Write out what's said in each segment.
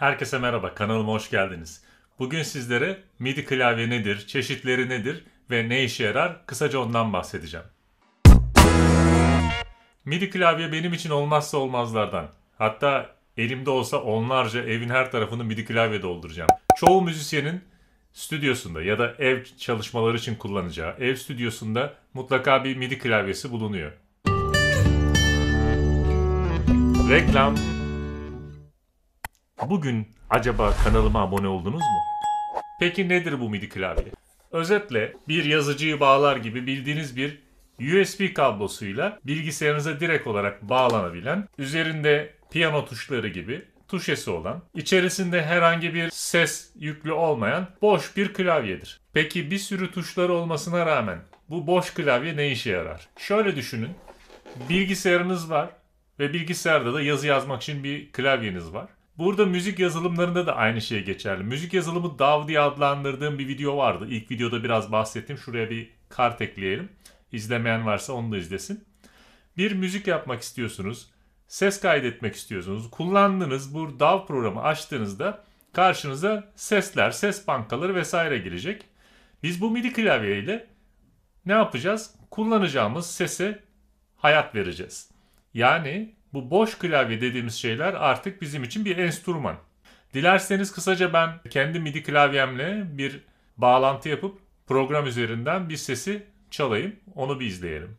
Herkese merhaba, kanalıma hoş geldiniz. Bugün sizlere MIDI klavye nedir, çeşitleri nedir ve ne işe yarar kısaca ondan bahsedeceğim. MIDI klavye benim için olmazsa olmazlardan. Hatta elimde olsa onlarca evin her tarafını MIDI klavye dolduracağım. Çoğu müzisyenin stüdyosunda ya da ev çalışmaları için kullanacağı ev stüdyosunda mutlaka bir MIDI klavyesi bulunuyor. Reklam Bugün acaba kanalıma abone oldunuz mu? Peki nedir bu MIDI klavye? Özetle bir yazıcıyı bağlar gibi bildiğiniz bir USB kablosuyla bilgisayarınıza direkt olarak bağlanabilen, üzerinde piyano tuşları gibi tuşesi olan, içerisinde herhangi bir ses yüklü olmayan boş bir klavyedir. Peki bir sürü tuşları olmasına rağmen bu boş klavye ne işe yarar? Şöyle düşünün. Bilgisayarınız var ve bilgisayarda da yazı yazmak için bir klavyeniz var. Burada müzik yazılımlarında da aynı şey geçerli. Müzik yazılımı DAW diye adlandırdığım bir video vardı. İlk videoda biraz bahsettim. Şuraya bir kart ekleyelim. İzlemeyen varsa onu da izlesin. Bir müzik yapmak istiyorsunuz. Ses kaydetmek istiyorsunuz. Kullandığınız bu DAW programı açtığınızda karşınıza sesler, ses bankaları vesaire gelecek. Biz bu MIDI klavyeyle ne yapacağız? Kullanacağımız sese hayat vereceğiz. Yani bu boş klavye dediğimiz şeyler artık bizim için bir enstrüman. Dilerseniz kısaca ben kendi MIDI klavyemle bir bağlantı yapıp program üzerinden bir sesi çalayım. Onu bir izleyelim.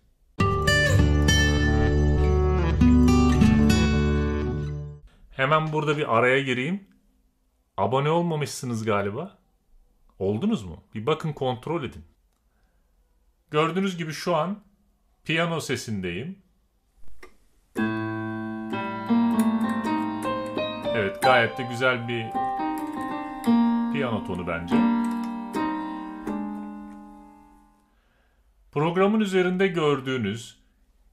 Hemen burada bir araya gireyim. Abone olmamışsınız galiba. Oldunuz mu? Bir bakın kontrol edin. Gördüğünüz gibi şu an piyano sesindeyim. Evet gayet de güzel bir piyano tonu bence. Programın üzerinde gördüğünüz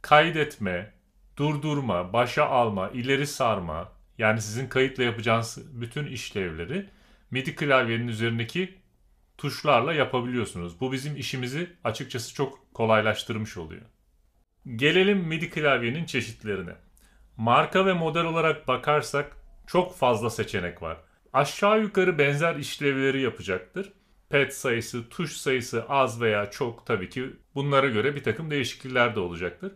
kaydetme, durdurma, başa alma, ileri sarma yani sizin kayıtla yapacağınız bütün işlevleri MIDI klavyenin üzerindeki tuşlarla yapabiliyorsunuz. Bu bizim işimizi açıkçası çok kolaylaştırmış oluyor. Gelelim MIDI klavyenin çeşitlerine. Marka ve model olarak bakarsak çok fazla seçenek var. Aşağı yukarı benzer işlevleri yapacaktır. Pet sayısı, tuş sayısı az veya çok tabii ki bunlara göre bir takım değişiklikler de olacaktır.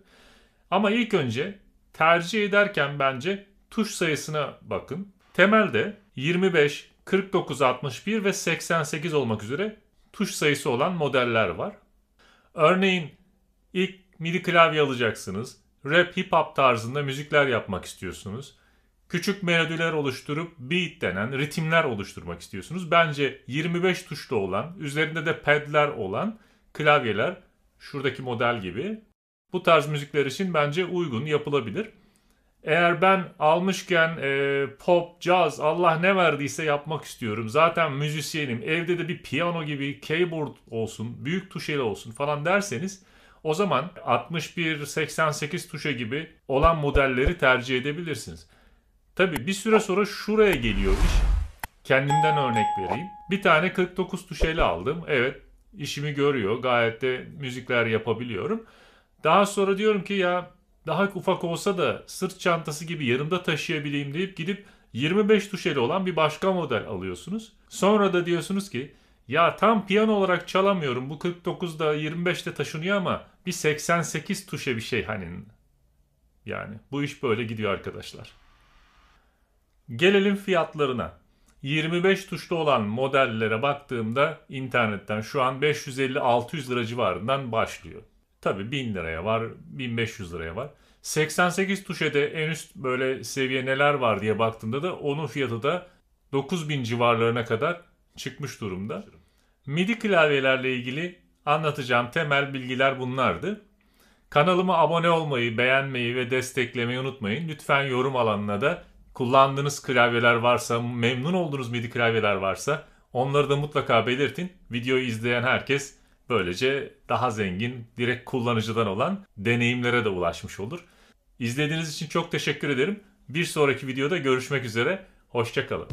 Ama ilk önce tercih ederken bence tuş sayısına bakın. Temelde 25, 49, 61 ve 88 olmak üzere tuş sayısı olan modeller var. Örneğin ilk midi klavye alacaksınız. Rap, hip hop tarzında müzikler yapmak istiyorsunuz küçük melodiler oluşturup beat denen ritimler oluşturmak istiyorsunuz. Bence 25 tuşlu olan, üzerinde de pedler olan klavyeler şuradaki model gibi bu tarz müzikler için bence uygun yapılabilir. Eğer ben almışken e, pop, caz, Allah ne verdiyse yapmak istiyorum. Zaten müzisyenim. Evde de bir piyano gibi keyboard olsun, büyük tuşeli olsun falan derseniz o zaman 61-88 tuşa gibi olan modelleri tercih edebilirsiniz. Tabi bir süre sonra şuraya geliyor iş. Kendimden örnek vereyim. Bir tane 49 tuşeli aldım. Evet işimi görüyor. Gayet de müzikler yapabiliyorum. Daha sonra diyorum ki ya daha ufak olsa da sırt çantası gibi yanımda taşıyabileyim deyip gidip 25 tuşeli olan bir başka model alıyorsunuz. Sonra da diyorsunuz ki ya tam piyano olarak çalamıyorum. Bu 49'da 25'te taşınıyor ama bir 88 tuşa bir şey hani. Yani bu iş böyle gidiyor arkadaşlar. Gelelim fiyatlarına. 25 tuşlu olan modellere baktığımda internetten şu an 550-600 lira civarından başlıyor. Tabi 1000 liraya var, 1500 liraya var. 88 tuşe de en üst böyle seviye neler var diye baktığımda da onun fiyatı da 9000 civarlarına kadar çıkmış durumda. MIDI klavyelerle ilgili anlatacağım temel bilgiler bunlardı. Kanalıma abone olmayı, beğenmeyi ve desteklemeyi unutmayın. Lütfen yorum alanına da kullandığınız klavyeler varsa, memnun olduğunuz MIDI klavyeler varsa onları da mutlaka belirtin. Videoyu izleyen herkes böylece daha zengin, direkt kullanıcıdan olan deneyimlere de ulaşmış olur. İzlediğiniz için çok teşekkür ederim. Bir sonraki videoda görüşmek üzere. Hoşçakalın.